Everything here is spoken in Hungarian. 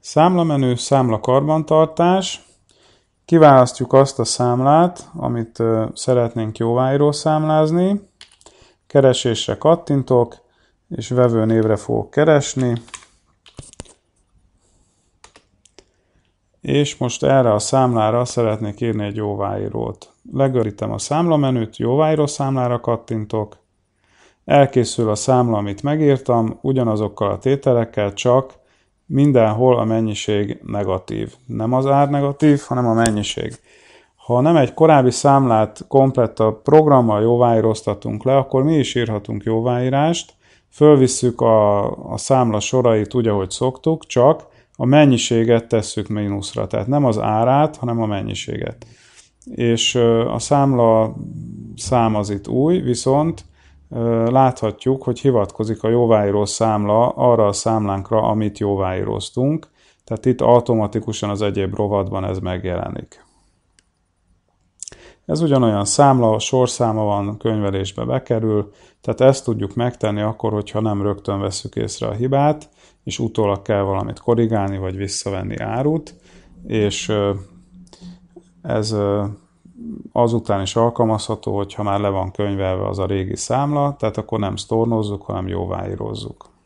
Számlamenő, számla karbantartás. Kiválasztjuk azt a számlát, amit szeretnénk jóváíró számlázni. Keresésre kattintok, és névre fogok keresni. És most erre a számlára szeretnék írni egy jóváírót. Legörítem a számlamenüt, jóváíró számlára kattintok. Elkészül a számla, amit megírtam, ugyanazokkal a tételekkel, csak Mindenhol a mennyiség negatív. Nem az ár negatív, hanem a mennyiség. Ha nem egy korábbi számlát komplett a programmal jóváíroztatunk le, akkor mi is írhatunk jóváírást, fölvisszük a, a számla sorait úgy, ahogy szoktuk, csak a mennyiséget tesszük mínuszra, tehát nem az árát, hanem a mennyiséget. És a számla szám az itt új, viszont láthatjuk, hogy hivatkozik a jóváíró számla arra a számlánkra, amit jóváíróztunk, tehát itt automatikusan az egyéb rovatban ez megjelenik. Ez ugyanolyan számla, sorszáma van, könyvelésbe bekerül, tehát ezt tudjuk megtenni akkor, hogyha nem rögtön veszük észre a hibát, és utólag kell valamit korrigálni, vagy visszavenni árut, és ez azután is alkalmazható, hogyha már le van könyvelve az a régi számla, tehát akkor nem sztornozzuk, hanem jóváírozzuk.